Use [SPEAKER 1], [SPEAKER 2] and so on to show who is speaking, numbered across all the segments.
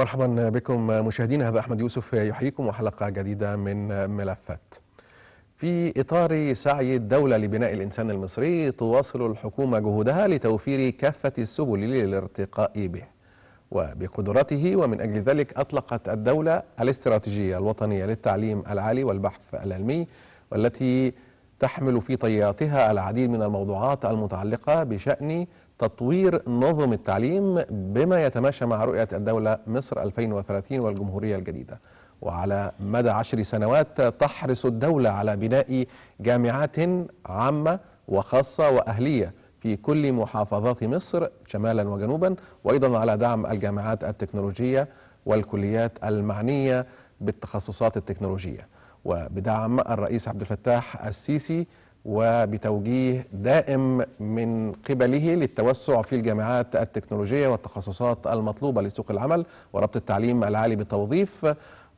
[SPEAKER 1] مرحبا بكم مشاهدينا هذا احمد يوسف يحييكم وحلقه جديده من ملفات. في اطار سعي الدوله لبناء الانسان المصري تواصل الحكومه جهودها لتوفير كافه السبل للارتقاء به. وبقدرته ومن اجل ذلك اطلقت الدوله الاستراتيجيه الوطنيه للتعليم العالي والبحث العلمي والتي تحمل في طياتها العديد من الموضوعات المتعلقه بشان تطوير نظم التعليم بما يتماشى مع رؤية الدولة مصر 2030 والجمهورية الجديدة وعلى مدى عشر سنوات تحرص الدولة على بناء جامعات عامة وخاصة وأهلية في كل محافظات مصر شمالا وجنوبا وأيضا على دعم الجامعات التكنولوجية والكليات المعنية بالتخصصات التكنولوجية وبدعم الرئيس عبد الفتاح السيسي وبتوجيه دائم من قبله للتوسع في الجامعات التكنولوجية والتخصصات المطلوبة لسوق العمل وربط التعليم العالي بالتوظيف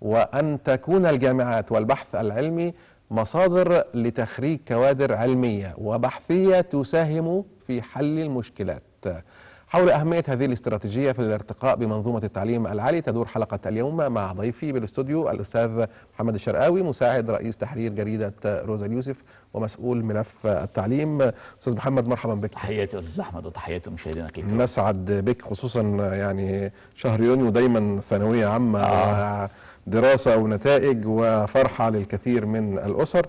[SPEAKER 1] وأن تكون الجامعات والبحث العلمي مصادر لتخريج كوادر علمية وبحثية تساهم في حل المشكلات حول أهمية هذه الاستراتيجية في الارتقاء بمنظومة التعليم العالي تدور حلقة اليوم مع ضيفي بالاستوديو الأستاذ محمد الشرقاوي مساعد رئيس تحرير جريدة روزا اليوسف ومسؤول ملف التعليم أستاذ محمد مرحبا بك تحياتي أستاذ أحمد وتحياتي مشاهدينا الكرام نسعد بك خصوصا يعني شهر يونيو دايما ثانوية عامة آه. دراسة ونتائج وفرحة للكثير من الأسر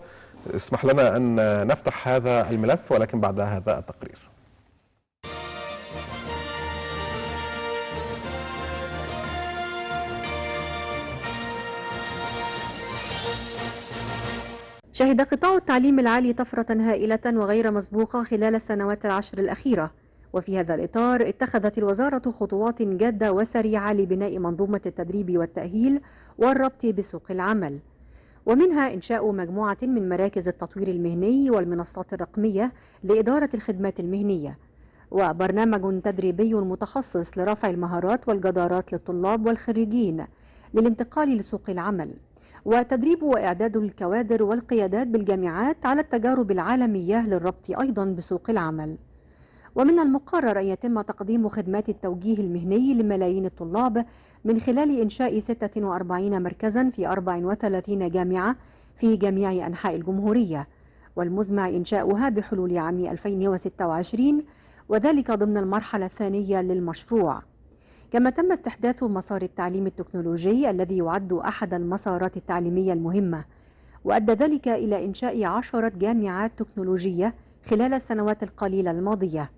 [SPEAKER 1] اسمح لنا أن نفتح هذا الملف ولكن بعد هذا التقرير
[SPEAKER 2] شهد قطاع التعليم العالي طفرة هائلة وغير مسبوقة خلال السنوات العشر الأخيرة وفي هذا الإطار اتخذت الوزارة خطوات جادة وسريعة لبناء منظومة التدريب والتأهيل والربط بسوق العمل ومنها إنشاء مجموعة من مراكز التطوير المهني والمنصات الرقمية لإدارة الخدمات المهنية وبرنامج تدريبي متخصص لرفع المهارات والجدارات للطلاب والخريجين للانتقال لسوق العمل وتدريب وإعداد الكوادر والقيادات بالجامعات على التجارب العالمية للربط أيضا بسوق العمل ومن المقرر أن يتم تقديم خدمات التوجيه المهني لملايين الطلاب من خلال إنشاء 46 مركزا في 34 جامعة في جميع أنحاء الجمهورية والمزمع إنشاؤها بحلول عام 2026 وذلك ضمن المرحلة الثانية للمشروع كما تم استحداث مسار التعليم التكنولوجي الذي يعد أحد المسارات التعليمية المهمة وأدى ذلك إلى إنشاء عشرة جامعات تكنولوجية خلال السنوات القليلة الماضية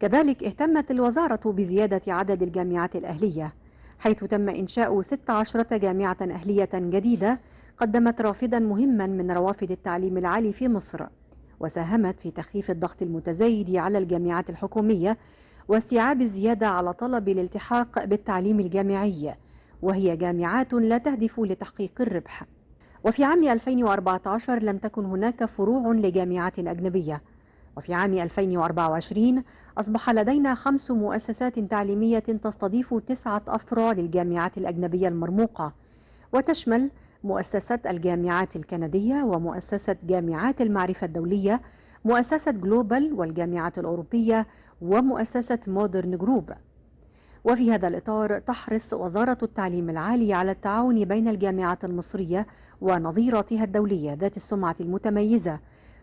[SPEAKER 2] كذلك اهتمت الوزارة بزيادة عدد الجامعات الأهلية حيث تم إنشاء 16 جامعة أهلية جديدة قدمت رافدا مهما من روافد التعليم العالي في مصر وساهمت في تخفيف الضغط المتزايد على الجامعات الحكومية واستيعاب الزيادة على طلب الالتحاق بالتعليم الجامعي وهي جامعات لا تهدف لتحقيق الربح وفي عام 2014 لم تكن هناك فروع لجامعات أجنبية وفي عام 2024 أصبح لدينا خمس مؤسسات تعليمية تستضيف تسعة أفرع للجامعات الأجنبية المرموقة وتشمل مؤسسة الجامعات الكندية ومؤسسة جامعات المعرفة الدولية مؤسسة جلوبال والجامعات الأوروبية ومؤسسة مودرن جروب وفي هذا الإطار تحرص وزارة التعليم العالي على التعاون بين الجامعات المصرية ونظيراتها الدولية ذات السمعة المتميزة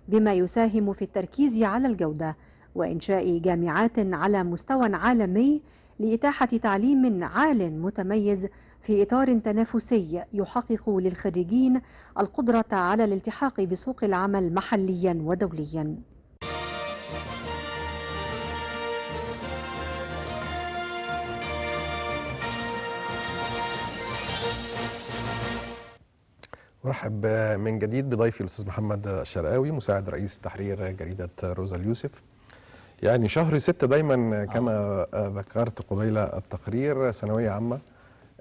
[SPEAKER 2] بما يساهم في التركيز على الجودة وإنشاء جامعات على مستوى عالمي لإتاحة تعليم عال متميز في إطار تنافسي يحقق للخريجين القدرة على الالتحاق بسوق العمل محليا ودوليا
[SPEAKER 1] ارحب من جديد بضيفي الاستاذ محمد الشرقاوي مساعد رئيس تحرير جريده روزا اليوسف يعني شهر ستة دايما كما ذكرت قبيل التقرير ثانوية عامة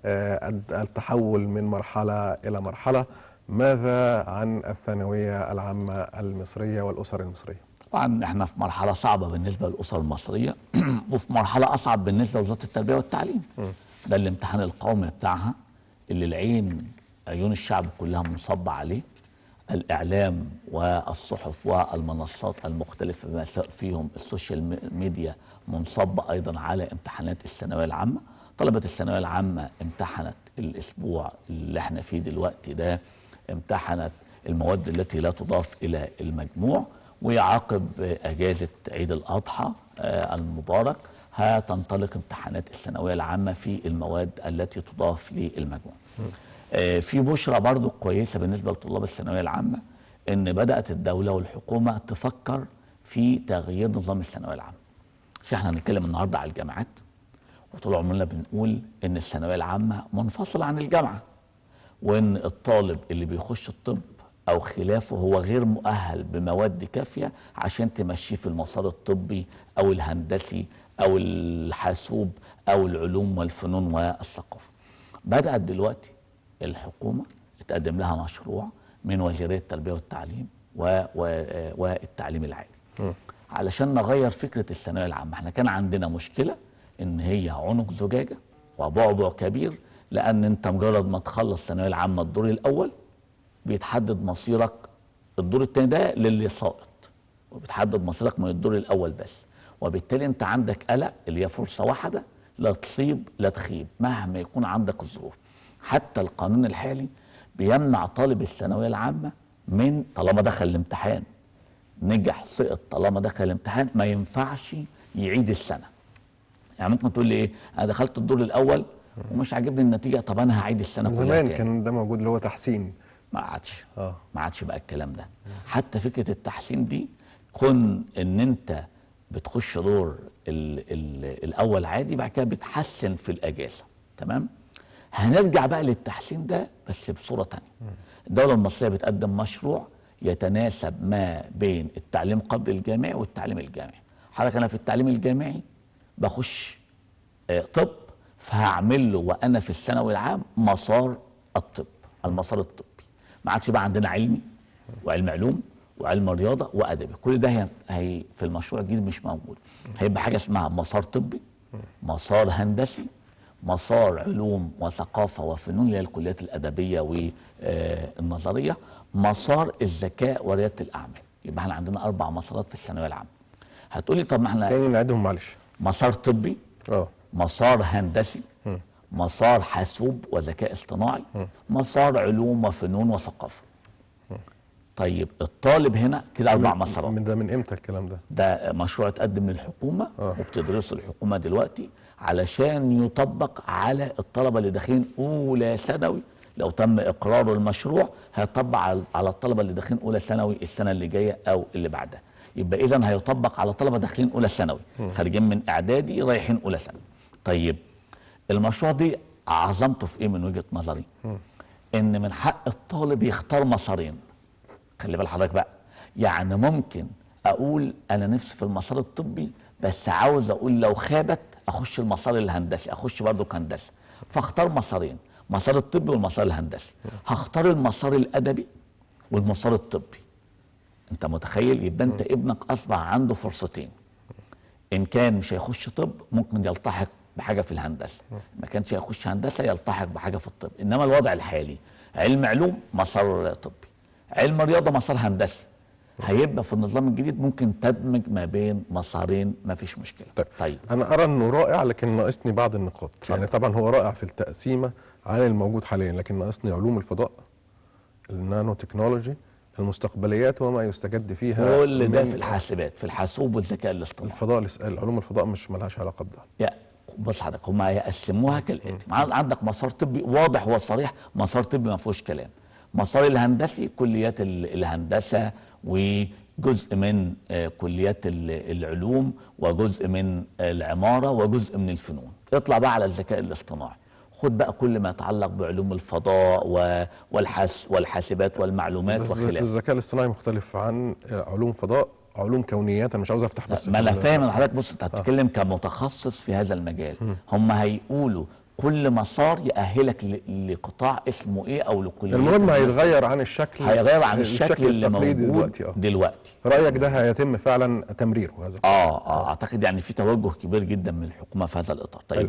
[SPEAKER 1] آه، التحول من مرحلة إلى مرحلة ماذا عن الثانوية العامة المصرية والأسر المصرية؟ طبعا احنا في مرحلة صعبة بالنسبة للأسر المصرية وفي مرحلة أصعب
[SPEAKER 3] بالنسبة لوزارة التربية والتعليم ده الامتحان القومي بتاعها اللي العين عيون الشعب كلها منصبة عليه الإعلام والصحف والمنصات المختلفة فيهم السوشيال ميديا منصبة أيضا على امتحانات الثانوية العامة طلبة الثانوية العامة امتحنت الأسبوع اللي احنا فيه دلوقتي ده امتحنت المواد التي لا تضاف إلى المجموع ويعقب أجازة عيد الأضحى آه، المبارك هتنطلق امتحانات الثانوية العامة في المواد التي تضاف للمجموع آه، في بشرى برضو كويسة بالنسبة لطلاب الثانوية العامة ان بدأت الدولة والحكومة تفكر في تغيير نظام الثانوية العامة مش احنا هنتكلم النهاردة على الجامعات وطول عمرنا بنقول ان الثانوية العامة منفصلة عن الجامعة وان الطالب اللي بيخش الطب او خلافه هو غير مؤهل بمواد كافيه عشان تمشيه في المسار الطبي او الهندسي او الحاسوب او العلوم والفنون والثقافه بدات دلوقتي الحكومة تقدم لها مشروع من وزيرية التربية والتعليم و... و... والتعليم العالي م. علشان نغير فكرة الثانوية العامة احنا كان عندنا مشكلة ان هي عنق زجاجة وبعبع كبير لان انت مجرد ما تخلص الثانوية العامة الدور الاول بيتحدد مصيرك الدور الثاني ده للي ساقط وبيتحدد مصيرك من الدور الاول بس وبالتالي انت عندك قلق اللي هي فرصه واحده لا تصيب لا تخيب مهما يكون عندك الظروف حتى القانون الحالي بيمنع طالب الثانويه العامه من طالما دخل الامتحان نجح سقط طالما دخل الامتحان ما ينفعش يعيد السنه يعني ممكن تقول لي ايه انا دخلت الدور الاول ومش عاجبني النتيجه طب انا هعيد السنه كلها زمان كان ده موجود اللي هو تحسين ما عادش اه ما عادش بقى الكلام ده حتى فكره التحسين دي كون ان انت بتخش دور الـ الـ الاول عادي بعد كده بتحسن في الاجازه تمام هنرجع بقى للتحسين ده بس بصورة تانية الدولة المصرية بتقدم مشروع يتناسب ما بين التعليم قبل الجامعي والتعليم الجامعي حضرتك أنا في التعليم الجامعي بخش آه، طب فهعمل له وأنا في الثانوي العام مسار الطب المسار الطبي ما عادش بقى عندنا علمي وعلم علوم وعلم رياضة وأدبي كل ده هي في المشروع الجديد مش موجود هيبقى حاجة اسمها مسار طبي مسار هندسي مسار علوم وثقافة وفنون اللي هي الكليات الأدبية والنظرية مسار الذكاء وريادة الأعمال يبقى احنا عندنا أربع مسارات في الثانوية العامة هتقولي طب ما احنا تاني نعدهم معلش مسار طبي اه مسار هندسي م. مسار حاسوب وذكاء اصطناعي م. مسار علوم وفنون وثقافة طيب الطالب هنا كده اربع مسارات من ده من امتى الكلام ده؟ ده مشروع اتقدم للحكومه اه. وبتدرسه الحكومه دلوقتي علشان يطبق على الطلبة اللي داخلين أولى ثانوي لو تم إقرار المشروع هيطبق على الطلبة اللي داخلين أولى ثانوي السنة اللي جاية أو اللي بعدها يبقى إذا هيطبق على طلبة داخلين أولى ثانوي خارجين من إعدادي رايحين أولى ثانوي طيب المشروع دي عظمته في إيه من وجهة نظري إن من حق الطالب يختار مسارين خلي بال حضرتك بقى يعني ممكن أقول أنا نفسي في المسار الطبي بس عاوز أقول لو خابت اخش المسار الهندسي اخش برضه كهندسه فاختار مسارين مسار الطبي والمسار الهندسي هختار المسار الادبي والمسار الطبي انت متخيل يبقى انت ابنك اصبح عنده فرصتين ان كان مش هيخش طب ممكن يلتحق بحاجه في الهندسه ما كانش هيخش هندسه يلتحق بحاجه في الطب انما الوضع الحالي علم علوم مسار طبي علم رياضه مسار هندسي هيبقى في النظام الجديد ممكن تدمج ما بين مسارين ما فيش مشكله طيب. طيب
[SPEAKER 1] انا ارى انه رائع لكن ناقصني بعض النقاط طيب. يعني طبعا هو رائع في التقسيمه عن الموجود حاليا لكن ناقصني علوم الفضاء النانو تكنولوجي المستقبليات وما يستجد فيها كل ده في الحاسبات في الحاسوب والذكاء الاصطناعي الفضاء علوم الفضاء مش ملهاش علاقه بده
[SPEAKER 3] بص حضرتك هم هيقسموها كالاتي عندك مسار طبي واضح وصريح مسار طبي ما فيهوش كلام مسار الهندسي كليات الهندسه وجزء من آه، كليات العلوم وجزء من آه، العمارة وجزء من الفنون اطلع بقى على الذكاء الاصطناعي خد بقى كل ما يتعلق بعلوم الفضاء والحس والحاسبات والمعلومات وخلافه
[SPEAKER 1] الذكاء الاصطناعي مختلف عن آه، علوم فضاء علوم كونيات انا مش عاوز افتح بس ما انا فاهم حضرتك بص انت هتتكلم آه. كمتخصص في هذا المجال
[SPEAKER 3] هم هيقولوا كل مسار يأهلك لقطاع اسمه ايه او لكليه المهم هيتغير عن الشكل هيتغير عن الشكل, الشكل اللي موجود دلوقتي, آه. دلوقتي رايك ده هيتم فعلا تمريره هذا آه, اه اعتقد يعني في توجه كبير جدا من الحكومه في هذا الاطار طيب حلو.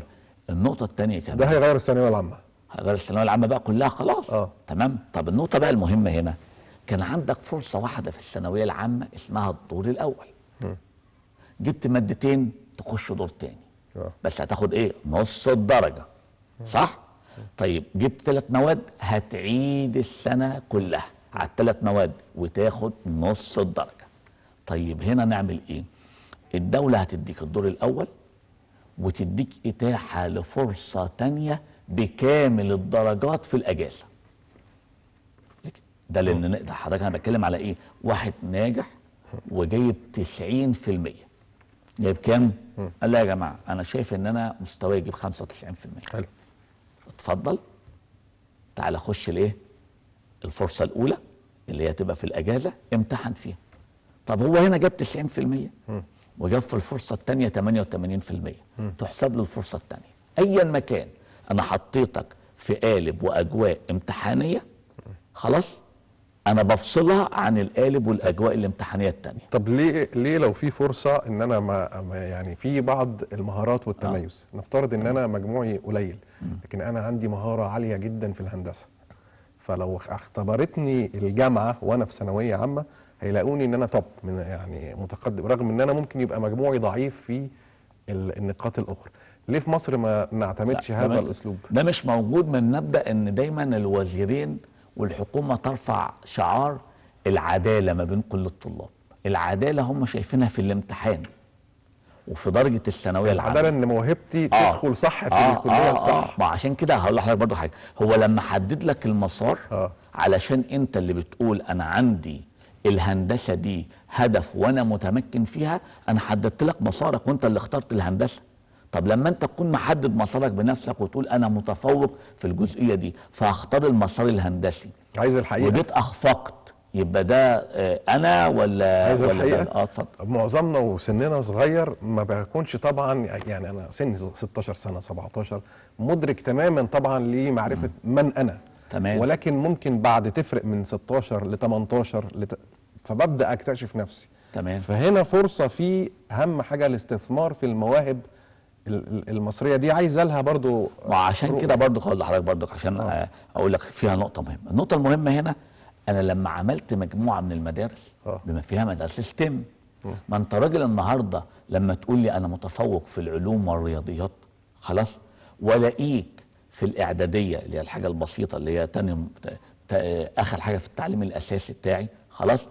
[SPEAKER 3] النقطه الثانيه كمان ده هيغير الثانويه العامه هيغير الثانويه العامه بقى كلها خلاص آه. تمام طب النقطه بقى المهمه هنا كان عندك فرصه واحده في الثانويه العامه اسمها الدور الاول م. جبت مادتين تخش دور تاني آه. بس هتاخد ايه نص الدرجه صح طيب جبت ثلاث مواد هتعيد السنه كلها على الثلاث مواد وتاخد نص الدرجه طيب هنا نعمل ايه الدوله هتديك الدور الاول وتديك اتاحه لفرصه تانية بكامل الدرجات في الاجازه ده لان ده حضرتك انا بتكلم على ايه واحد ناجح وجايب 90% جايب كام قال لا يا جماعه انا شايف ان انا مستواي يجيب 95% حلو اتفضل تعالى خش الايه الفرصه الاولى اللي هي تبقى في الاجازه امتحن فيها طب هو هنا جاب 90% وجاب في الفرصه الثانيه 88% تحسب له الفرصه الثانيه ايا ما كان انا حطيتك في قالب واجواء امتحانيه
[SPEAKER 1] خلاص انا بفصلها عن القالب والاجواء الامتحانيه التانية طب ليه ليه لو في فرصه ان انا ما يعني في بعض المهارات والتميز آه. نفترض ان انا مجموعي قليل لكن انا عندي مهاره عاليه جدا في الهندسه فلو اختبرتني الجامعه وانا في ثانويه عامه هيلاقوني ان انا توب من يعني متقدم رغم ان انا ممكن يبقى مجموعي ضعيف في النقاط الاخرى ليه في مصر ما نعتمدش هذا الاسلوب ده مش موجود من مبدا ان دايما الوزيرين
[SPEAKER 3] والحكومة ترفع شعار العدالة ما بين كل الطلاب العدالة هم شايفينها في الامتحان وفي درجة الثانوية العامة العدالة إن موهبتي آه تدخل صح في آه الكلية آه الصح آه. ما عشان كده هقول لحضرتك برضه حاجة هو لما حدد لك المسار آه علشان أنت اللي بتقول أنا عندي الهندسة دي هدف وأنا متمكن فيها أنا حددت لك مسارك وأنت اللي اخترت الهندسة طب لما انت تكون محدد مسارك بنفسك وتقول انا متفوق في الجزئيه دي فهختار المسار الهندسي عايز الحقيقه وجيت اخفقت يبقى ده آه، انا ولا عايز ولا الحقيقه اه
[SPEAKER 1] اتفضل معظمنا وسننا صغير ما بكونش طبعا يعني انا سني 16 سنه 17 مدرك تماما طبعا لمعرفه من انا تمام ولكن ممكن بعد تفرق من 16 ل 18 لت... فببدا اكتشف نفسي تمام فهنا فرصه في اهم حاجه الاستثمار في المواهب المصريه دي عايزه لها برضو وعشان كده برضو هقول لحضرتك برضو عشان أوه. اقول لك فيها نقطه مهمه
[SPEAKER 3] النقطه المهمه هنا انا لما عملت مجموعه من المدارس أوه. بما فيها مدارس ستيم آه. ما انت راجل النهارده لما تقول لي انا متفوق في العلوم والرياضيات خلاص والاقيك في الاعداديه اللي هي الحاجه البسيطه اللي هي تاني اخر حاجه في التعليم الاساسي بتاعي خلاص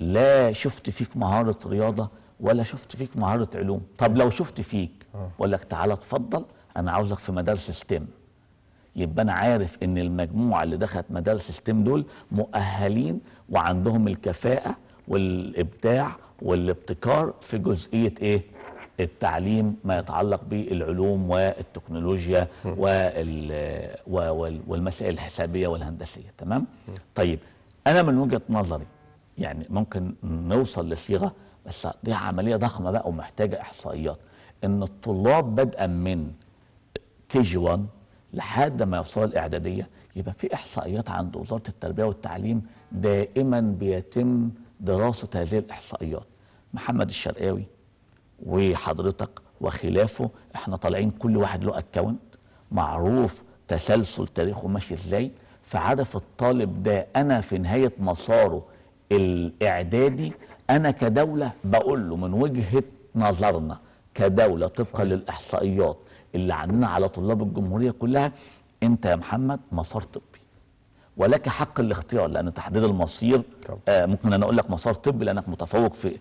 [SPEAKER 3] لا شفت فيك مهاره رياضه ولا شفت فيك مهاره علوم طب لو شفت فيك بقول لك تعالى اتفضل انا عاوزك في مدارس ستيم يبقى انا عارف ان المجموعه اللي دخلت مدارس ستيم دول مؤهلين وعندهم الكفاءه والابداع والابتكار في جزئيه ايه التعليم ما يتعلق بالعلوم والتكنولوجيا والمسائل الحسابيه والهندسيه تمام طيب انا من وجهه نظري يعني ممكن نوصل لصيغه بس دي عمليه ضخمه بقى ومحتاجه احصائيات ان الطلاب بدءا من كي جي 1 لحد ما يوصلوا الاعداديه يبقى في احصائيات عند وزاره التربيه والتعليم دائما بيتم دراسه هذه الاحصائيات محمد الشرقاوي وحضرتك وخلافه احنا طالعين كل واحد له اكونت معروف تسلسل تاريخه ماشي ازاي فعرف الطالب ده انا في نهايه مساره الاعدادي انا كدوله بقول له من وجهه نظرنا كدولة طبقا للإحصائيات اللي عندنا على طلاب الجمهورية كلها أنت يا محمد مسار طبي ولك حق الاختيار لأن تحديد المصير آه ممكن أنا أقول لك مسار طبي لأنك متفوق في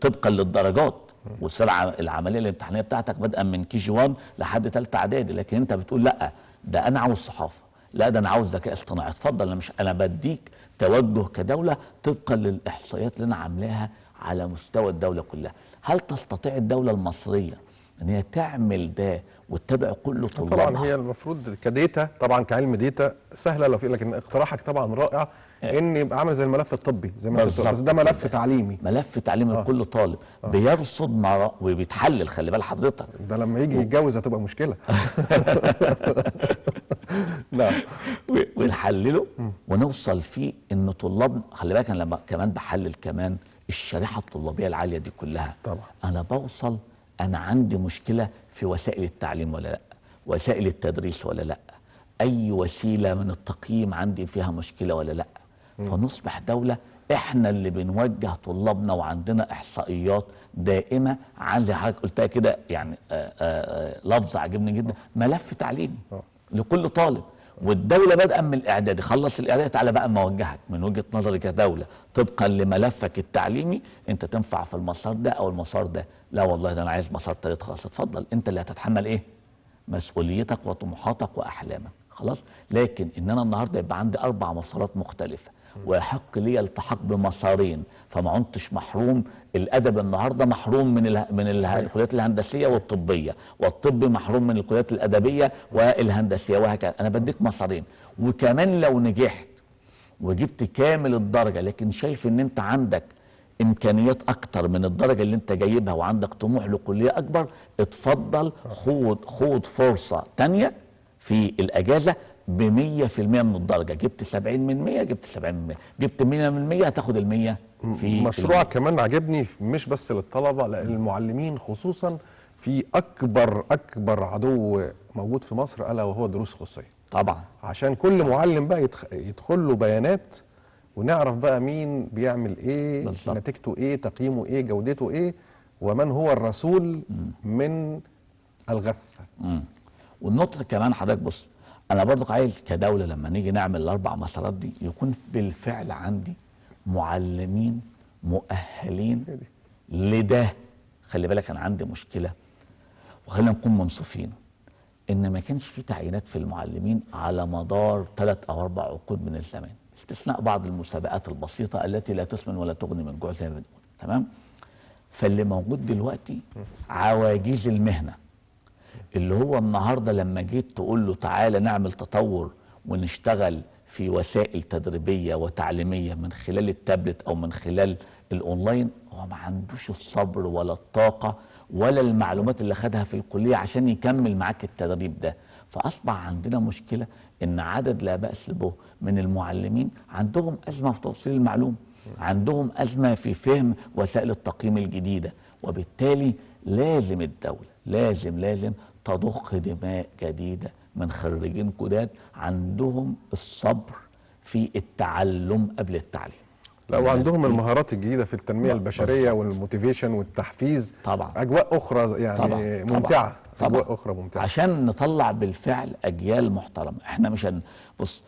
[SPEAKER 3] طبقا للدرجات والسرعة العملية الامتحانية بتاعتك بدءا من كي جي 1 لحد ثالثة إعدادي لكن أنت بتقول لأ ده أنا عاوز صحافة لا ده أنا عاوز ذكاء اصطناعي اتفضل أنا مش أنا بديك توجه كدولة طبقا للإحصائيات اللي أنا عاملاها على مستوى الدولة كلها هل تستطيع الدولة المصرية ان هي تعمل ده
[SPEAKER 1] وتتابع كل طلابها طبعا هي المفروض كديتا طبعا كعلم ديتا سهله لو في لكن اقتراحك طبعا رائع آه. ان يبقى عامل زي الملف الطبي زي ما انت بس ده ملف
[SPEAKER 3] تعليمي ملف تعليمي آه. لكل طالب آه. بيرصد مع وبيتحلل خلي بال حضرتك ده لما يجي يتجوز هتبقى مشكله نعم ونحلله ونوصل فيه ان طلاب خلي بالك انا لما كمان بحلل كمان الشريحه الطلابيه العاليه دي كلها طبعا. انا بوصل انا عندي مشكله في وسائل التعليم ولا لا وسائل التدريس ولا لا اي وسيله من التقييم عندي فيها مشكله ولا لا م. فنصبح دوله احنا اللي بنوجه طلابنا وعندنا احصائيات دائمه عن زي حضرتك قلتها كده يعني آآ آه، آآ آه، آه، لفظ عجبني جدا ملف تعليمي لكل طالب والدولة بدءا من الاعدادي خلص الاعدادي تعالى بقى موجهك من وجهة نظري كدولة طبقا لملفك التعليمي أنت تنفع في المسار ده أو المسار ده لا والله ده أنا عايز مسار تالت خالص اتفضل أنت اللي هتتحمل إيه مسؤوليتك وطموحاتك وأحلامك خلاص لكن إن أنا النهاردة يبقى عندي أربع مسارات مختلفة ويحق لي التحق بمسارين فما عدتش محروم الادب النهارده محروم من من الكليات الهندسيه والطبيه والطب محروم من الكليات الادبيه والهندسيه وهكذا انا بديك مسارين وكمان لو نجحت وجبت كامل الدرجه لكن شايف ان انت عندك امكانيات اكتر من الدرجه اللي انت جايبها وعندك طموح لكليه اكبر اتفضل خد خد فرصه تانية في الاجازه ب 100% من الدرجه جبت 70
[SPEAKER 1] من 100 جبت 70 من 100 جبت 100 من 100 هتاخد ال 100 في مشروع في كمان عجبني مش بس للطلبه لا للمعلمين خصوصا في اكبر اكبر عدو موجود في مصر الا وهو دروس خصوصيه طبعا عشان كل طبعا. معلم بقى يدخ... يدخل له بيانات ونعرف بقى مين بيعمل ايه نتيجته ايه تقييمه ايه جودته ايه ومن هو الرسول م. من الغثه م.
[SPEAKER 3] والنقطه كمان حضرتك بص انا برضو عايز كدوله لما نيجي نعمل الاربع مسارات دي يكون بالفعل عندي معلمين مؤهلين لده خلي بالك انا عندي مشكله وخلينا نكون منصفين ان ما كانش في تعيينات في المعلمين على مدار ثلاث او اربع عقود من الزمان استثناء بعض المسابقات البسيطه التي لا تسمن ولا تغني من جوع زي ما بنقول تمام فاللي موجود دلوقتي عواجيز المهنه اللي هو النهارده لما جيت تقول له تعالى نعمل تطور ونشتغل في وسائل تدريبية وتعليمية من خلال التابلت أو من خلال الأونلاين هو ما عندوش الصبر ولا الطاقة ولا المعلومات اللي خدها في الكلية عشان يكمل معاك التدريب ده فأصبح عندنا مشكلة إن عدد لا بأس به من المعلمين عندهم أزمة في توصيل المعلومة عندهم أزمة في فهم وسائل التقييم الجديدة وبالتالي لازم الدولة لازم لازم تضخ دماء جديدة من خريجين كودات عندهم الصبر في
[SPEAKER 1] التعلم قبل التعليم لو عندهم المهارات الجديده في التنميه البشريه والموتيفيشن والتحفيز طبعا اجواء اخرى يعني طبعا. ممتعه طبعا. اجواء اخرى ممتعه عشان
[SPEAKER 3] نطلع بالفعل اجيال محترمه احنا مش بص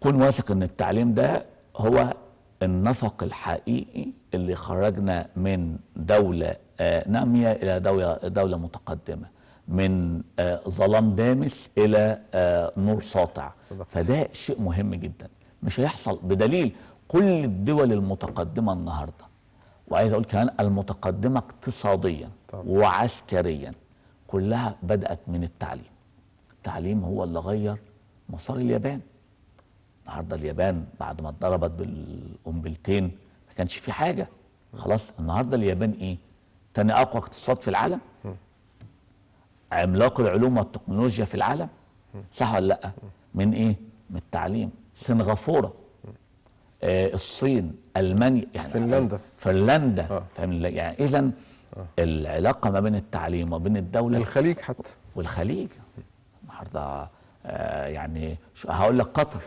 [SPEAKER 3] كن واثق ان التعليم ده هو النفق الحقيقي اللي خرجنا من دوله آه، ناميه الى دوله دوله متقدمه من آه، ظلام دامس الى آه، نور ساطع فده شيء مهم جدا مش هيحصل بدليل كل الدول المتقدمه النهارده وعايز اقول كمان المتقدمه اقتصاديا طبعا. وعسكريا كلها بدات من التعليم التعليم هو اللي غير مسار اليابان النهارده اليابان بعد ما اتضربت بالقنبلتين ما كانش في حاجه خلاص النهارده اليابان ايه تاني اقوى اقتصاد في العالم عملاق العلوم والتكنولوجيا في العالم صح ولا لا من ايه من التعليم سنغافوره آه الصين المانيا يعني فنلندا فنلندا آه. يعني اذا آه. العلاقه ما بين التعليم وبين الدوله والخليج حتى والخليج النهارده آه يعني هقول لك قطر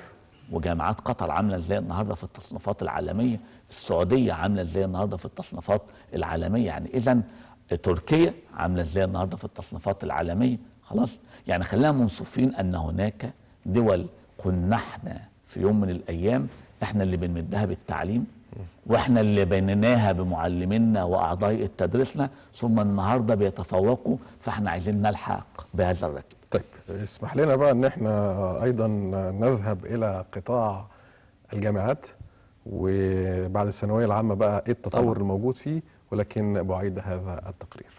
[SPEAKER 3] وجامعات قطر عامله ازاي النهارده في التصنيفات العالميه السعوديه عامله ازاي النهارده في التصنيفات العالميه يعني اذا تركيا عامله ازاي النهارده في التصنيفات العالميه خلاص يعني خلينا منصفين ان هناك دول كنا احنا في يوم من الايام احنا اللي بنمدها بالتعليم واحنا اللي بنيناها بمعلمينا واعضاء تدريسنا ثم النهارده بيتفوقوا فاحنا عايزين نلحق بهذا الركب.
[SPEAKER 1] طيب اسمح لنا بقى ان احنا ايضا نذهب الى قطاع الجامعات وبعد الثانويه العامه بقى ايه التطور طبعا. الموجود فيه ولكن بعيد هذا التقرير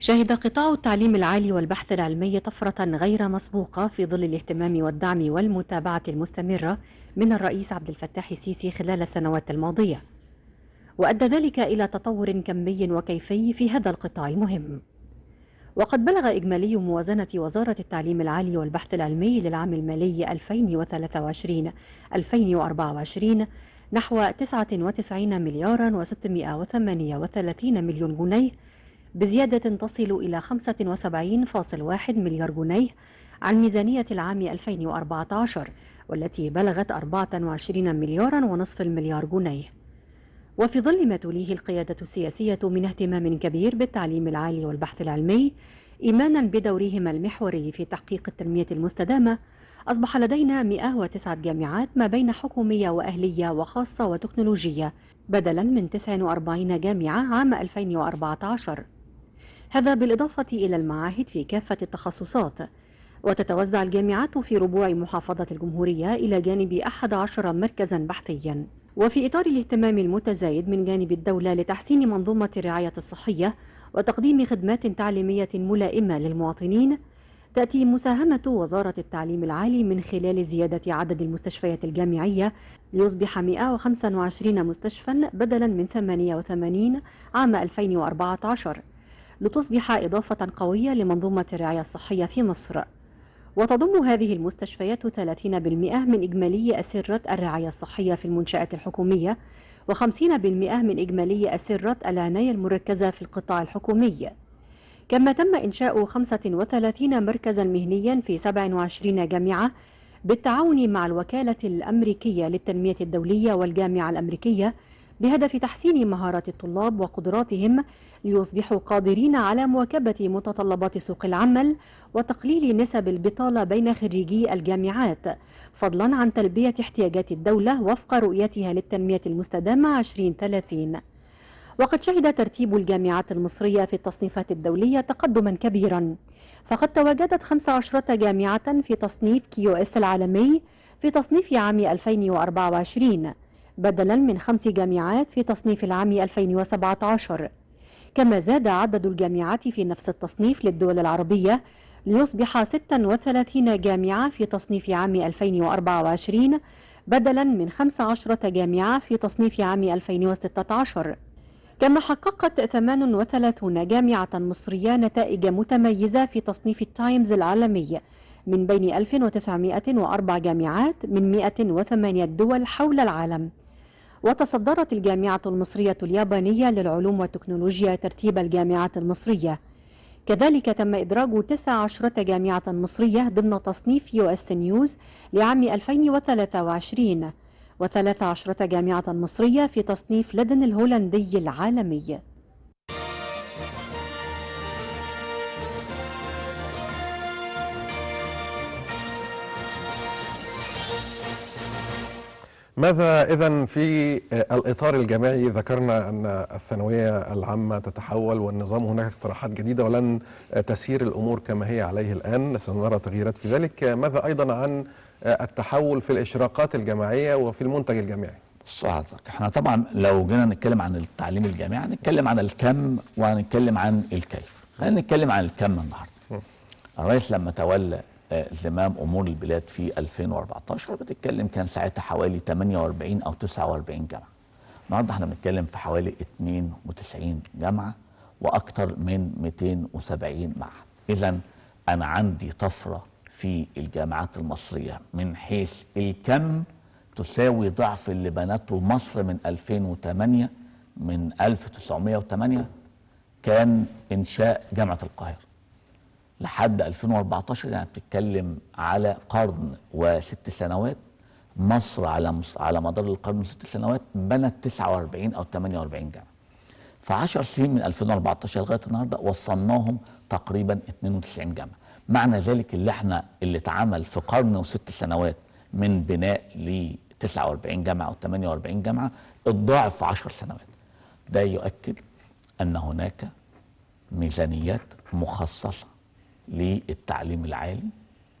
[SPEAKER 2] شهد قطاع التعليم العالي والبحث العلمي طفرة غير مسبوقة في ظل الاهتمام والدعم والمتابعة المستمرة من الرئيس عبد الفتاح السيسي خلال السنوات الماضية وأدى ذلك إلى تطور كمي وكيفي في هذا القطاع المهم وقد بلغ إجمالي موازنة وزارة التعليم العالي والبحث العلمي للعام المالي 2023-2024 نحو 99 مليار و638 مليون جنيه بزيادة تصل إلى 75.1 مليار جنيه عن ميزانية العام 2014 والتي بلغت 24 مليارا ونصف المليار جنيه وفي ظل ما توليه القيادة السياسية من اهتمام كبير بالتعليم العالي والبحث العلمي إيمانا بدورهما المحوري في تحقيق التنمية المستدامة أصبح لدينا 109 جامعات ما بين حكومية وأهلية وخاصة وتكنولوجية بدلا من 49 جامعة عام 2014 هذا بالإضافة إلى المعاهد في كافة التخصصات وتتوزع الجامعات في ربوع محافظة الجمهورية إلى جانب 11 مركزا بحثيا وفي إطار الاهتمام المتزايد من جانب الدولة لتحسين منظومة الرعاية الصحية وتقديم خدمات تعليمية ملائمة للمواطنين تأتي مساهمة وزارة التعليم العالي من خلال زيادة عدد المستشفيات الجامعية ليصبح 125 مستشفى بدلا من 88 عام 2014 لتصبح إضافة قوية لمنظومة الرعاية الصحية في مصر وتضم هذه المستشفيات 30% من إجمالي أسرة الرعاية الصحية في المنشآت الحكومية و50% من إجمالي أسرة العناية المركزة في القطاع الحكومي كما تم إنشاء 35 مركزا مهنيا في 27 جامعة بالتعاون مع الوكالة الأمريكية للتنمية الدولية والجامعة الأمريكية بهدف تحسين مهارات الطلاب وقدراتهم ليصبحوا قادرين على مواكبة متطلبات سوق العمل وتقليل نسب البطالة بين خريجي الجامعات فضلا عن تلبية احتياجات الدولة وفق رؤيتها للتنمية المستدامة 2030 وقد شهد ترتيب الجامعات المصرية في التصنيفات الدولية تقدما كبيرا فقد تواجدت 15 جامعة في تصنيف كيو اس العالمي في تصنيف عام 2024 بدلا من خمس جامعات في تصنيف العام 2017 كما زاد عدد الجامعات في نفس التصنيف للدول العربية ليصبح 36 جامعة في تصنيف عام 2024 بدلا من 15 جامعة في تصنيف عام 2016 كما حققت 38 جامعة مصرية نتائج متميزة في تصنيف التايمز العالمي من بين 1904 جامعات من 108 دول حول العالم وتصدرت الجامعة المصرية اليابانية للعلوم والتكنولوجيا ترتيب الجامعات المصرية كذلك تم إدراج 19 جامعة مصرية ضمن تصنيف يو اس نيوز لعام 2023 و13 جامعة مصرية في تصنيف لدن الهولندي العالمي
[SPEAKER 1] ماذا إذا في الإطار الجامعي ذكرنا أن الثانوية العامة تتحول والنظام هناك اقتراحات جديدة ولن تسير الأمور كما هي عليه الآن سنرى تغييرات في ذلك ماذا أيضا عن التحول في الإشراقات الجامعية وفي المنتج الجامعي صحتك
[SPEAKER 3] احنا طبعا لو جينا نتكلم عن
[SPEAKER 1] التعليم الجامعي
[SPEAKER 3] هنتكلم عن الكم وهنتكلم عن الكيف خلينا نتكلم عن الكم النهارده الرئيس لما تولى زمام امور البلاد في 2014 بتتكلم كان ساعتها حوالي 48 او 49 جامعه. النهارده احنا بنتكلم في حوالي 92 جامعه واكثر من 270 معهد. اذا انا عندي طفره في الجامعات المصريه من حيث الكم تساوي ضعف اللي بنته مصر من 2008 من 1908 كان انشاء جامعه القاهره. لحد 2014 يعني بتتكلم على قرن وست سنوات مصر على مصر على مدار القرن وست سنوات بنت 49 او 48 جامعه. في 10 سنين من 2014 لغايه النهارده وصلناهم تقريبا 92 جامعه. معنى ذلك اللي احنا اللي اتعمل في قرن وست سنوات من بناء ل 49 جامعه او 48 جامعه اتضاعف في 10 سنوات. ده يؤكد ان هناك ميزانيات مخصصه للتعليم العالي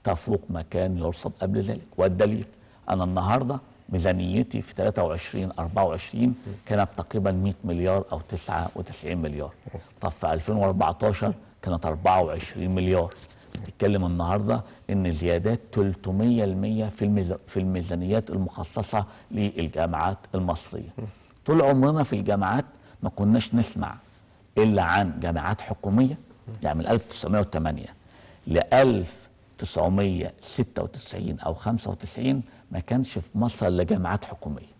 [SPEAKER 3] تفوق ما كان يرصد قبل ذلك والدليل أنا النهاردة ميزانيتي في 23 24 كانت تقريبا 100 مليار أو 99 مليار طب في 2014 كانت 24 مليار بتتكلم النهارده ان زيادات 300% في في الميزانيات المخصصه للجامعات المصريه. طول عمرنا في الجامعات ما كناش نسمع الا عن جامعات حكوميه يعني من 1908 ل 1996 أو 95 ما كانش في مصر إلا جامعات حكومية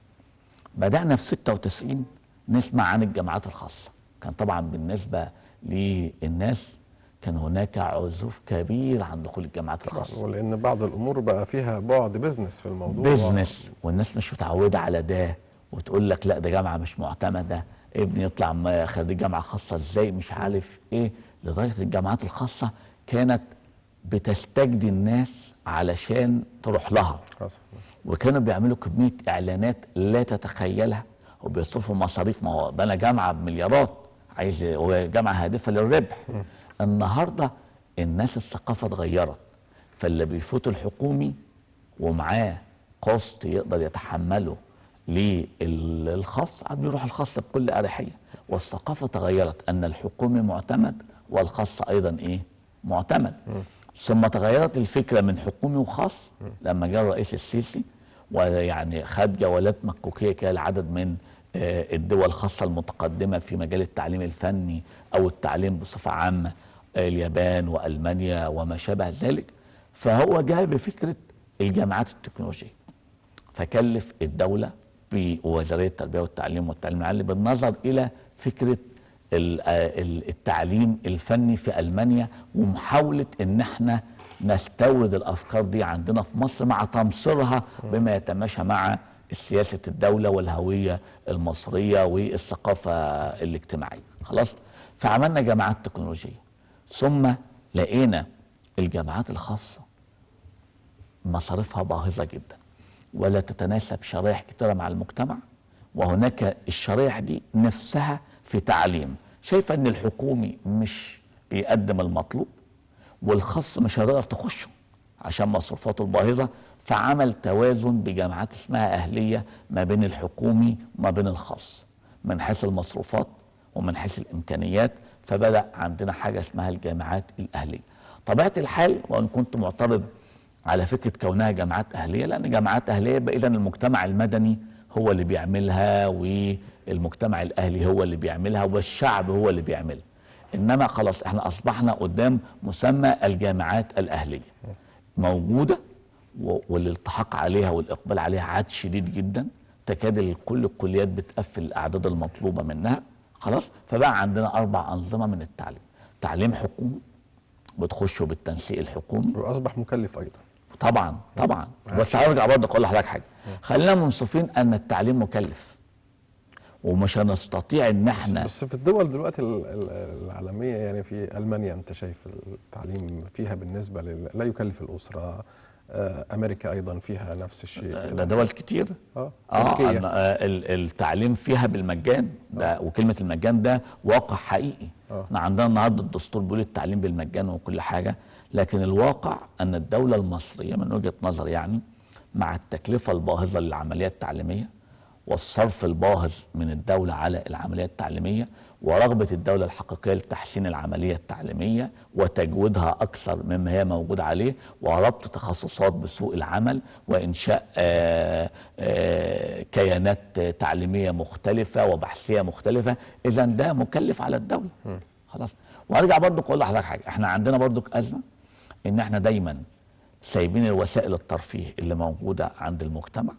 [SPEAKER 3] بدأنا في 96 نسمع عن الجامعات الخاصة كان طبعا بالنسبة للناس كان هناك عزوف كبير عن دخول الجامعات الخاصه
[SPEAKER 1] ولان بعض الامور بقى فيها بعد بزنس في الموضوع
[SPEAKER 3] بزنس والناس مش متعوده على ده وتقول لك لا ده جامعه مش معتمده ابني يطلع خريج جامعه خاصه ازاي مش عارف ايه لدرجه الجامعات الخاصه كانت بتستجدي الناس علشان تروح لها وكانوا بيعملوا كميه اعلانات لا تتخيلها وبيصرفوا مصاريف ما هو بنى جامعه بمليارات عايز وجامعه هادفه للربح النهارده الناس الثقافه اتغيرت فاللي بيفوت الحكومي ومعاه قسط يقدر يتحمله للخاص عم يروح الخاص بكل اريحيه والثقافه تغيرت ان الحكومي معتمد والخاص أيضا إيه معتمد م. ثم تغيرت الفكرة من حكومي وخاص م. لما جاء الرئيس السيسي ويعني خد جولات مكوكية كده لعدد من آه، الدول الخاصة المتقدمة في مجال التعليم الفني أو التعليم بصفة عامة آه، اليابان وألمانيا وما شابه ذلك فهو جاء بفكرة الجامعات التكنولوجية فكلف الدولة بوزارية التربية والتعليم والتعليم العالي بالنظر إلى فكرة التعليم الفني في ألمانيا ومحاولة ان احنا نستورد الأفكار دي عندنا في مصر مع تمصيرها بما يتماشى مع سياسة الدولة والهوية المصرية والثقافة الاجتماعية خلاص فعملنا جامعات تكنولوجية ثم لقينا الجامعات الخاصة مصاريفها باهظة جدا ولا تتناسب شرائح كتيرة مع المجتمع وهناك الشرائح دي نفسها في تعليم شايفة أن الحكومي مش بيقدم المطلوب والخاص مش هتقدر تخشه عشان مصروفاته الباهظة فعمل توازن بجامعات اسمها أهلية ما بين الحكومي وما بين الخاص من حيث المصروفات ومن حيث الإمكانيات فبدأ عندنا حاجة اسمها الجامعات الأهلية طبيعة الحال وإن كنت معترض على فكرة كونها جامعات أهلية لأن جامعات أهلية بإذن إذا المجتمع المدني هو اللي بيعملها و المجتمع الاهلي هو اللي بيعملها والشعب هو اللي بيعملها انما خلاص احنا اصبحنا قدام مسمى الجامعات الاهليه موجوده والالتحاق عليها والاقبال عليها عاد شديد جدا تكاد كل الكليات بتقفل الاعداد المطلوبه منها خلاص فبقى عندنا اربع انظمه من التعليم تعليم حكومي بتخشوا بالتنسيق الحكومي واصبح مكلف ايضا طبعا طبعا بس هرجع برضه اقول لحضرتك حاجه خلينا منصفين ان التعليم مكلف ومش هنستطيع ان احنا بس
[SPEAKER 1] في الدول دلوقتي العالميه يعني في المانيا انت شايف التعليم فيها بالنسبه لا يكلف الاسره آه، امريكا ايضا فيها نفس الشيء ده دول كتير اه, آه,
[SPEAKER 3] آه، التعليم فيها بالمجان ده آه. وكلمه المجان ده واقع حقيقي آه. احنا عندنا النهارده الدستور بيقول التعليم بالمجان وكل حاجه لكن الواقع ان الدوله المصريه من وجهه نظر يعني مع التكلفه الباهظه للعمليه التعليميه والصرف الباهظ من الدولة على العملية التعليمية ورغبة الدولة الحقيقية لتحسين العملية التعليمية وتجويدها أكثر مما هي موجودة عليه وربط تخصصات بسوق العمل وإنشاء آه، آه، كيانات تعليمية مختلفة وبحثية مختلفة إذا ده مكلف على الدولة خلاص وارجع برضو اقول لحضرتك حاجه احنا عندنا برضو ازمه ان احنا دايما سايبين الوسائل الترفيه اللي موجوده عند المجتمع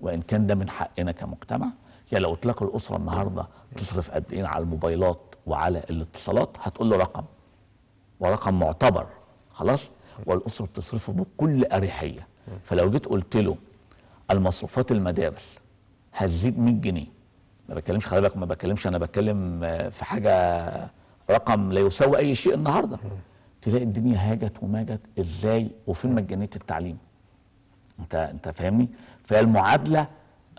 [SPEAKER 3] وان كان ده من حقنا كمجتمع يا لو اطلاق الاسره النهارده تصرف قد ايه على الموبايلات وعلى الاتصالات هتقول له رقم ورقم معتبر خلاص والاسره بتصرفه بكل اريحيه فلو جيت قلت له المصروفات المدارس هتزيد 100 جنيه ما بتكلمش خلي بالك ما بتكلمش انا بتكلم في حاجه رقم لا يساوي اي شيء النهارده تلاقي الدنيا هاجت وماجت ازاي وفين مجانيه التعليم انت انت فاهمني فالمعادله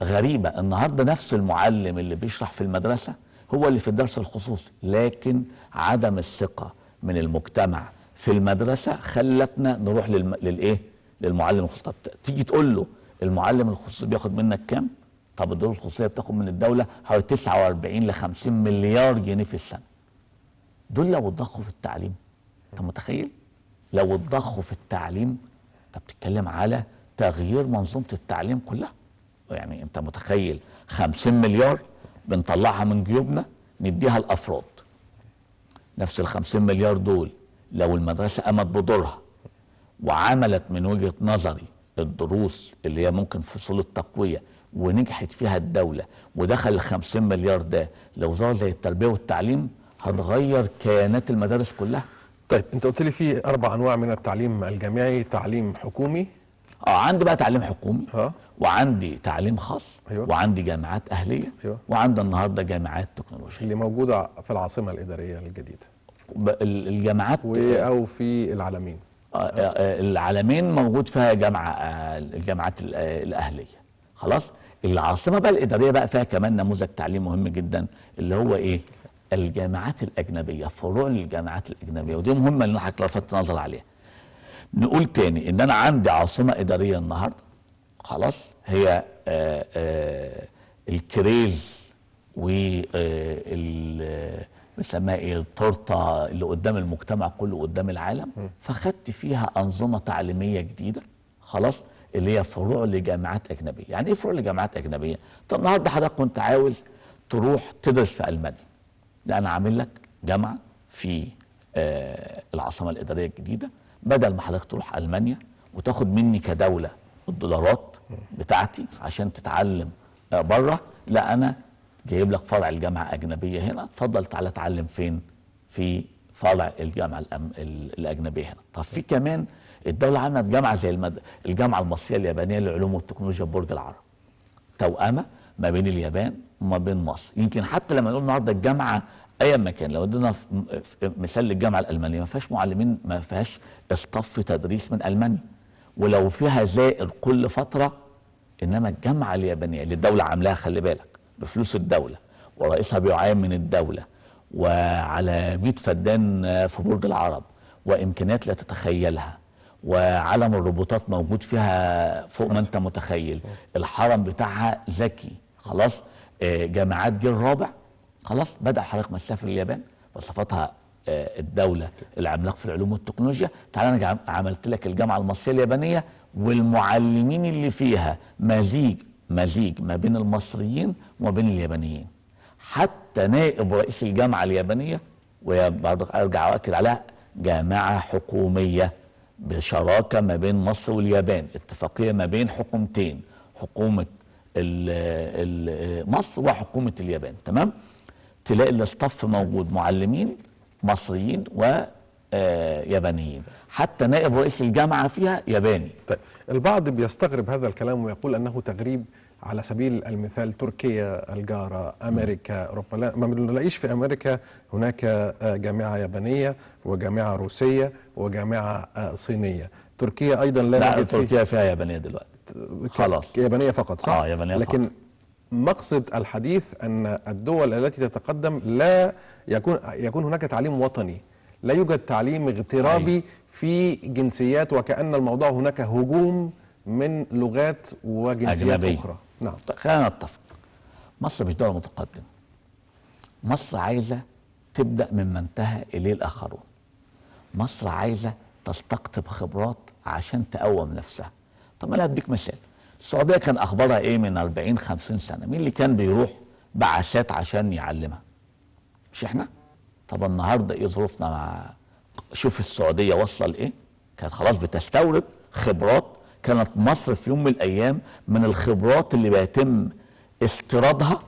[SPEAKER 3] غريبه النهارده نفس المعلم اللي بيشرح في المدرسه هو اللي في الدرس الخصوصي لكن عدم الثقه من المجتمع في المدرسه خلتنا نروح للم... للايه للمعلم الخصوصي طب تيجي تقول له المعلم الخصوصي بياخد منك كام طب الدروس الخصوصيه بتاخد من الدوله حوالي 49 ل 50 مليار جنيه في السنه دول لو اتضخوا في التعليم انت متخيل لو اتضخوا في التعليم انت بتتكلم على تغيير منظومة التعليم كلها يعني انت متخيل 50 مليار بنطلعها من جيوبنا نديها الافراد نفس ال 50 مليار دول لو المدرسة قامت بدورها وعملت من وجهة نظري الدروس اللي هي ممكن فصول التقوية ونجحت فيها الدولة ودخل ال 50 مليار ده لوزارة زي
[SPEAKER 1] التربية والتعليم هتغير كيانات المدارس كلها طيب انت قلت لي في اربع انواع من التعليم الجامعي تعليم حكومي اه عندي بقى تعليم حكومي اه وعندي تعليم خاص أيوة. وعندي جامعات اهليه أيوة. وعندي النهارده جامعات تكنولوجيه اللي موجوده في العاصمه الاداريه الجديده الجامعات آه، او في العالمين
[SPEAKER 3] العالمين آه، آه، موجود فيها جامعه الجامعات الاهليه خلاص العاصمه بقى الاداريه بقى فيها كمان نموذج تعليم مهم جدا اللي هو ايه الجامعات الاجنبيه فروع الجامعات الاجنبيه ودي مهمه اللي حضرتك لفت نظر عليها نقول تاني ان انا عندي عاصمه اداريه النهارده خلاص هي آآ آه، آه، و آه، الكريل بنسميها ايه التورته اللي قدام المجتمع كله قدام العالم فخدت فيها انظمه تعليميه جديده خلاص اللي هي فروع لجامعات اجنبيه يعني ايه فروع لجامعات اجنبيه طب النهارده حضرتك كنت عاوز تروح تدرس في المانيا لا انا عامل لك جامعه في العاصمه الاداريه الجديده بدل ما حضرتك تروح المانيا وتاخد مني كدوله الدولارات بتاعتي عشان تتعلم آه، بره لا انا جايب لك فرع الجامعه اجنبيه هنا اتفضل تعالى اتعلم فين في فرع الجامعه الأم... الاجنبيه هنا طب في كمان الدوله عملت جامعه زي المد... الجامعه المصريه اليابانيه للعلوم والتكنولوجيا برج العرب توأمه ما بين اليابان وما بين مصر يمكن حتى لما نقول النهارده الجامعه ايا ما كان لو ادينا مثال للجامعه الالمانيه ما فيهاش معلمين ما فيهاش اصطف تدريس من المانيا ولو فيها زائر كل فتره انما الجامعه اليابانيه اللي الدوله عاملاها خلي بالك بفلوس الدوله ورئيسها بيعين من الدوله وعلى 100 فدان في برج العرب وامكانيات لا تتخيلها وعالم الروبوتات موجود فيها فوق ما انت متخيل الحرم بتاعها ذكي خلاص آه، جامعات جيل رابع خلاص بدأ حضرتك مسافر اليابان وصفتها آه، الدولة العملاق في العلوم والتكنولوجيا تعال أنا عملت لك الجامعة المصرية اليابانية والمعلمين اللي فيها مزيج مزيج ما بين المصريين وما بين اليابانيين حتى نائب رئيس الجامعة اليابانية وهي برضه أرجع وأكد عليها جامعة حكومية بشراكة ما بين مصر واليابان اتفاقية ما بين حكومتين حكومة مصر وحكومة اليابان تمام؟ تلاقي الاصطف موجود معلمين مصريين ويابانيين آه،
[SPEAKER 1] حتى نائب رئيس الجامعة فيها ياباني طيب البعض بيستغرب هذا الكلام ويقول أنه تغريب على سبيل المثال تركيا الجارة أمريكا أوروبا لا ما بنلاقيش في أمريكا هناك آه، جامعة يابانية وجامعة روسية وجامعة آه، صينية تركيا أيضا لا, لا تركيا فيها يابانية دلوقتي خلاص يابانية فقط صح؟ آه يابانية لكن فقط. مقصد الحديث ان الدول التي تتقدم لا يكون يكون هناك تعليم وطني لا يوجد تعليم اغترابي في جنسيات وكان الموضوع هناك هجوم من لغات وجنسيات أجنبي. اخرى نعم طيب، خلينا نتفق مصر مش دوله متقدمه مصر
[SPEAKER 3] عايزه تبدا مما انتهى اليه الاخرون مصر عايزه تستقطب خبرات عشان تقوم نفسها طب انا هديك مثال السعوديه كان اخبارها ايه من 40 50 سنه مين اللي كان بيروح بعثات عشان يعلمها مش احنا طب النهارده ايه ظروفنا مع شوف السعوديه واصله لايه كانت خلاص بتستورد خبرات كانت مصر في يوم من الايام من الخبرات اللي بيتم استيرادها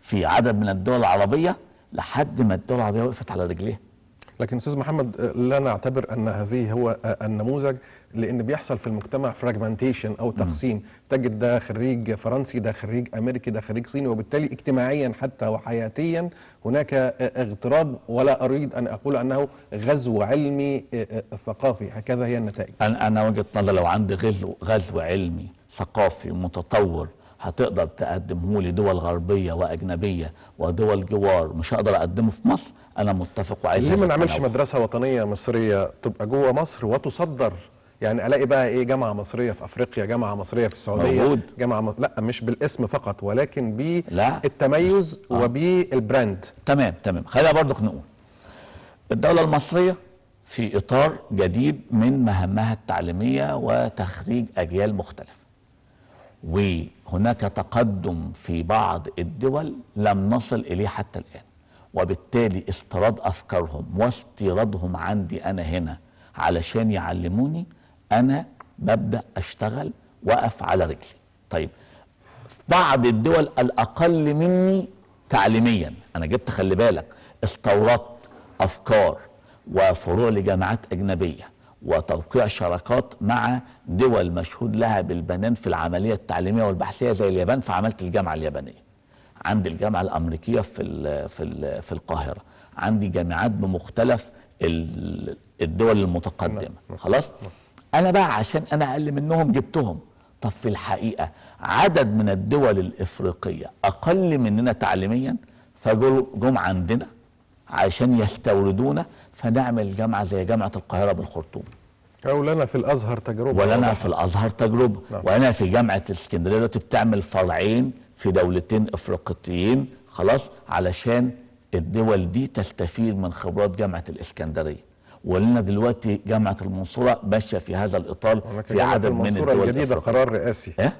[SPEAKER 3] في عدد من الدول العربيه
[SPEAKER 1] لحد ما الدول العربيه وقفت على رجليها لكن استاذ محمد آه، لا نعتبر ان هذه هو آه، النموذج لان بيحصل في المجتمع فراجمنتيشن او تقسيم تجد ده خريج فرنسي ده خريج امريكي ده خريج صيني وبالتالي اجتماعيا حتى وحياتيا هناك آه، اغتراب ولا اريد ان اقول انه غزو علمي ثقافي هكذا هي النتائج
[SPEAKER 3] انا انا وجهه نظري لو عندي غزو غزو علمي ثقافي متطور هتقدر تقدمه لي دول غربيه واجنبيه ودول جوار مش هقدر اقدمه في مصر انا متفق وعايز ليه ما نعملش مدرسه
[SPEAKER 1] وطنيه مصريه تبقى جوه مصر وتصدر يعني الاقي بقى ايه جامعه مصريه في افريقيا جامعه مصريه في السعوديه موجود. جامعه م... لا مش بالاسم فقط ولكن بالتميز آه. وبالبراند تمام تمام خلينا برضك نقول الدوله المصريه في اطار جديد من
[SPEAKER 3] مهامها التعليميه وتخريج اجيال مختلفه هناك تقدم في بعض الدول لم نصل إليه حتى الآن وبالتالي استيراد أفكارهم واستيرادهم عندي أنا هنا علشان يعلموني أنا ببدأ أشتغل وقف على رجلي طيب بعض الدول الأقل مني تعليميا أنا جبت خلي بالك استوردت أفكار وفروع لجامعات أجنبية وتوقيع شراكات مع دول مشهود لها بالبنان في العملية التعليمية والبحثية زي اليابان فعملت الجامعة اليابانية عندي الجامعة الأمريكية في, الـ في, الـ في القاهرة عندي جامعات بمختلف الدول المتقدمة نعم. خلاص نعم. أنا بقى عشان أنا أقل منهم جبتهم طب في الحقيقة عدد من الدول الإفريقية أقل مننا تعليميا فجم عندنا عشان يستوردونا فنعمل جامعة زي جامعة القاهرة بالخرطوم
[SPEAKER 1] ولنا في الازهر تجربه ولنا في
[SPEAKER 3] الازهر تجربه نعم. وانا في جامعه اسكندريه دلوقتي بتعمل فرعين في دولتين افريقيتيين خلاص علشان الدول دي تستفيد من خبرات جامعه الاسكندريه ولنا دلوقتي جامعه المنصوره ماشيه في هذا الاطار في عدد من الدول الجديده قرار رئاسي إيه؟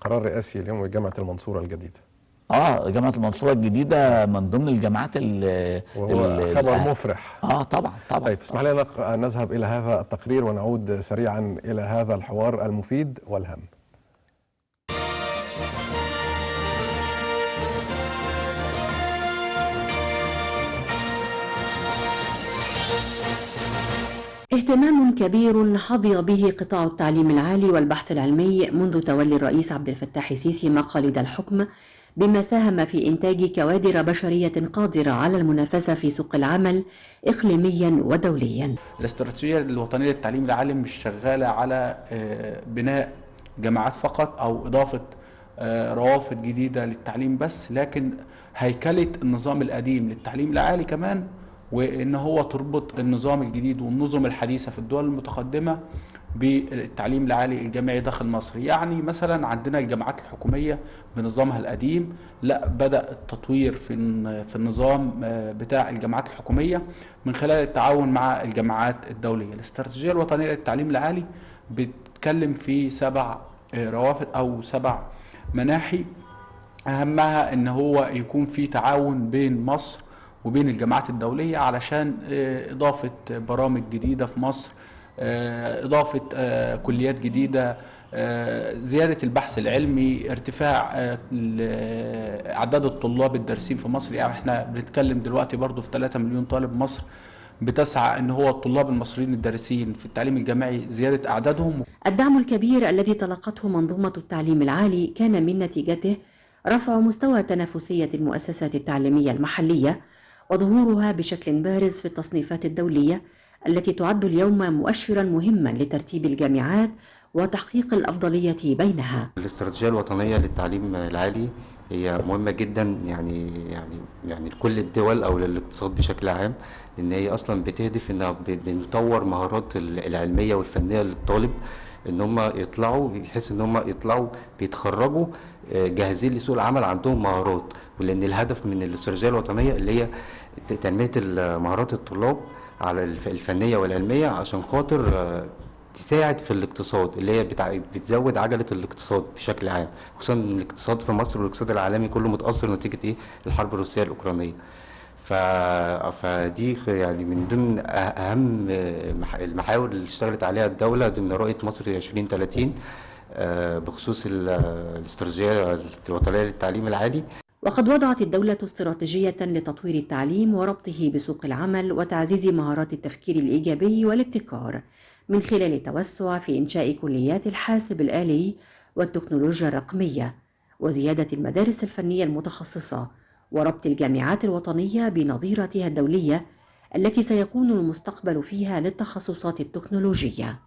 [SPEAKER 3] قرار رئاسي
[SPEAKER 1] اليوم جامعه المنصوره الجديده اه جامعه المنصوره الجديده من ضمن الجامعات ال وهو خبر آه، مفرح اه طبعا طبعا طيب اسمح لي نذهب الى هذا التقرير ونعود سريعا الى هذا الحوار المفيد والهم
[SPEAKER 2] اهتمام كبير حظي به قطاع التعليم العالي والبحث العلمي منذ تولي الرئيس عبد الفتاح السيسي مقاليد الحكم بما ساهم في إنتاج كوادر بشرية قادرة على المنافسة في سوق العمل إقليميا ودوليا
[SPEAKER 4] الاستراتيجية الوطنية للتعليم العالي مش شغالة على آه، بناء جامعات فقط أو إضافة آه، روافد جديدة للتعليم بس لكن هيكلة النظام القديم للتعليم العالي كمان وإن هو تربط النظام الجديد والنظم الحديثة في الدول المتقدمة بالتعليم العالي الجامعي داخل مصر يعني مثلا عندنا الجامعات الحكومية بنظامها القديم لا بدأ التطوير في في النظام آه، بتاع الجامعات الحكومية من خلال التعاون مع الجامعات الدولية الاستراتيجية الوطنية للتعليم العالي بتتكلم في سبع آه، روافد أو سبع مناحي أهمها إن هو يكون في تعاون بين مصر وبين الجامعات الدولية علشان آه، إضافة برامج جديدة في مصر آه، اضافه آه، كليات جديده آه، زياده البحث العلمي ارتفاع اعداد الطلاب الدارسين في مصر يعني احنا بنتكلم دلوقتي برضو في 3 مليون طالب مصر بتسعى ان هو الطلاب المصريين الدارسين في التعليم الجامعي زياده اعدادهم
[SPEAKER 2] الدعم الكبير الذي تلقته منظومه التعليم العالي كان من نتيجته رفع مستوى تنافسيه المؤسسات التعليميه المحليه وظهورها بشكل بارز في التصنيفات الدوليه التي تعد اليوم مؤشرا مهما لترتيب الجامعات وتحقيق الأفضلية بينها
[SPEAKER 4] الاستراتيجية الوطنية للتعليم العالي هي مهمة جدا يعني يعني يعني لكل الدول أو للاقتصاد بشكل عام لأن هي أصلا بتهدف إنها بنطور مهارات العلمية والفنية للطالب ان هم يطلعوا بحيث ان هم يطلعوا بيتخرجوا آه، جاهزين لسوق العمل عندهم مهارات ولان الهدف من الاستراتيجيه الوطنيه اللي هي تنميه مهارات الطلاب على الفنيه والعلميه عشان خاطر آه، تساعد في الاقتصاد اللي هي بتع... بتزود عجله الاقتصاد بشكل عام خصوصا الاقتصاد في مصر والاقتصاد العالمي كله متاثر نتيجه ايه الحرب الروسيه الاوكرانيه ف... فدي يعني من ضمن اهم آه، المحاور اللي اشتغلت عليها الدوله ضمن رؤيه مصر 2030 آه، بخصوص الاستراتيجيه
[SPEAKER 3] الوطنيه للتعليم العالي
[SPEAKER 2] وقد وضعت الدولة استراتيجية لتطوير التعليم وربطه بسوق العمل وتعزيز مهارات التفكير الإيجابي والابتكار من خلال التوسع في إنشاء كليات الحاسب الآلي والتكنولوجيا الرقمية وزيادة المدارس الفنية المتخصصة وربط الجامعات الوطنية بنظيرتها الدولية التي سيكون المستقبل فيها للتخصصات التكنولوجيه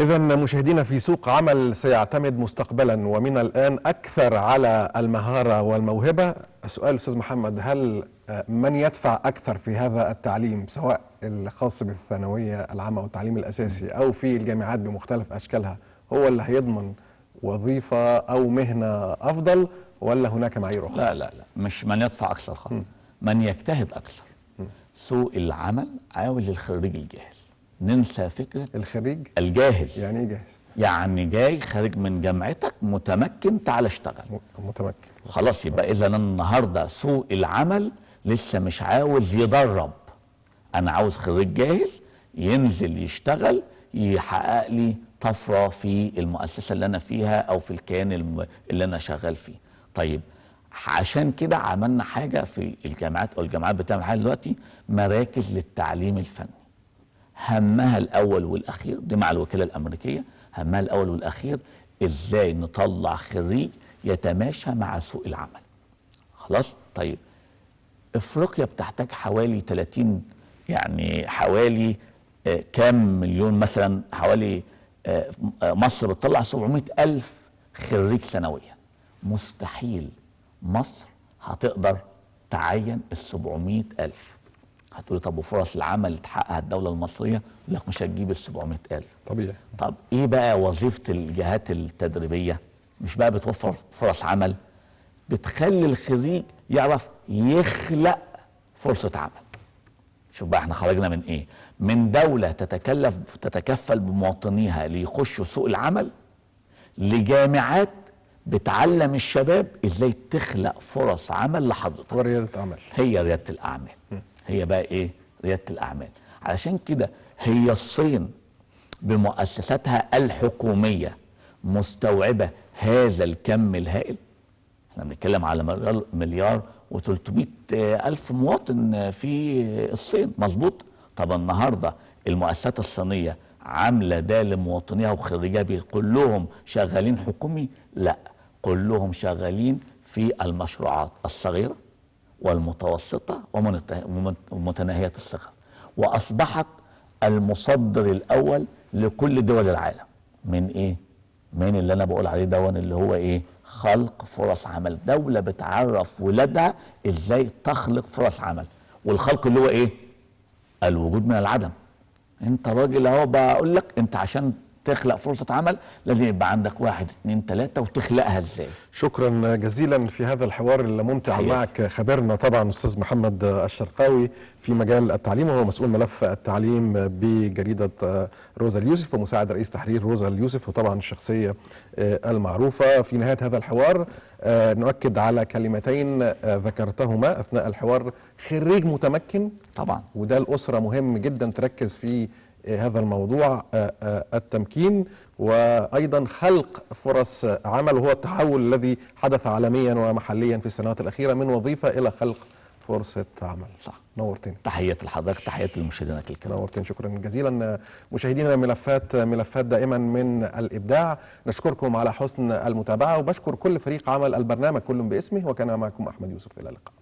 [SPEAKER 1] إذا مشاهدينا في سوق عمل سيعتمد مستقبلا ومن الآن أكثر على المهارة والموهبة السؤال أستاذ محمد هل آه، من يدفع أكثر في هذا التعليم سواء الخاص بالثانوية العامة أو التعليم الأساسي أو في الجامعات بمختلف أشكالها هو اللي هيضمن وظيفة أو مهنة أفضل ولا هناك معايير أخرى؟
[SPEAKER 3] لا لا لا مش من يدفع أكثر خالص من يجتهد أكثر سوق العمل عاوز الخريج الجاهل ننسى فكره الخريج الجاهز يعني ايه جاهز؟ يعني جاي خارج من جامعتك متمكن تعال اشتغل متمكن خلاص يبقى اذا النهارده سوق العمل لسه مش عاوز يدرب انا عاوز خريج جاهز ينزل يشتغل يحقق لي طفره في المؤسسه اللي انا فيها او في الكيان اللي انا شغال فيه طيب عشان كده عملنا حاجه في الجامعات او الجامعات بتعمل حاجه دلوقتي مراكز للتعليم الفني همها الأول والأخير دي مع الوكالة الأمريكية همها الأول والأخير إزاي نطلع خريج يتماشى مع سوق العمل خلاص طيب افريقيا بتحتاج حوالي 30 يعني حوالي آه، كام مليون مثلا حوالي آه، آه، مصر بتطلع 700 ألف خريج سنويا مستحيل مصر هتقدر تعين ال 700 ألف هتقولي طب وفرص العمل تحققها الدوله المصريه يقول لك مش هتجيب ال 700000 طبيعي طب ايه بقى وظيفه الجهات التدريبيه؟ مش بقى بتوفر فرص عمل بتخلي الخريج يعرف يخلق فرصه عمل. شوف بقى احنا خرجنا من ايه؟ من دوله تتكلف تتكفل بمواطنيها ليخشوا سوق العمل لجامعات بتعلم الشباب ازاي تخلق فرص عمل لحضرتك ورياده اعمال هي رياده الاعمال م. هي بقى ايه رياده الاعمال علشان كده هي الصين بمؤسساتها الحكوميه مستوعبه هذا الكم الهائل احنا بنتكلم على مليار, و300 الف مواطن في الصين مظبوط طب النهارده المؤسسات الصينيه عامله ده لمواطنيها وخريجيها كلهم شغالين حكومي لا كلهم شغالين في المشروعات الصغيره والمتوسطة ومتناهية الصغر وأصبحت المصدر الأول لكل دول العالم من إيه؟ من اللي أنا بقول عليه دون اللي هو إيه؟ خلق فرص عمل دولة بتعرف ولادها إزاي تخلق فرص عمل والخلق اللي هو إيه؟ الوجود من العدم أنت راجل أهو بقول لك أنت عشان تخلق فرصة عمل لازم يبقى عندك واحد اثنين ثلاثة وتخلقها ازاي
[SPEAKER 1] شكرا جزيلا في هذا الحوار الممتع حياتي. معك خبرنا طبعا أستاذ محمد الشرقاوي في مجال التعليم وهو مسؤول ملف التعليم بجريدة روزا اليوسف ومساعد رئيس تحرير روزا اليوسف وطبعا الشخصية المعروفة في نهاية هذا الحوار آه، نؤكد على كلمتين آه، ذكرتهما أثناء الحوار خريج متمكن طبعا وده الأسرة مهم جدا تركز فيه هذا الموضوع آه، آه، التمكين وايضا خلق فرص عمل وهو التحول الذي حدث عالميا ومحليا في السنوات الاخيره من وظيفه الى خلق فرصة عمل صح نورتني تحياتي لحضرتك تحية لمشاهدينا الكرام نورتني شكرا جزيلا مشاهدينا ملفات ملفات دائما من الإبداع نشكركم على حسن المتابعة وبشكر كل فريق عمل البرنامج كلهم باسمه وكان معكم أحمد يوسف إلى اللقاء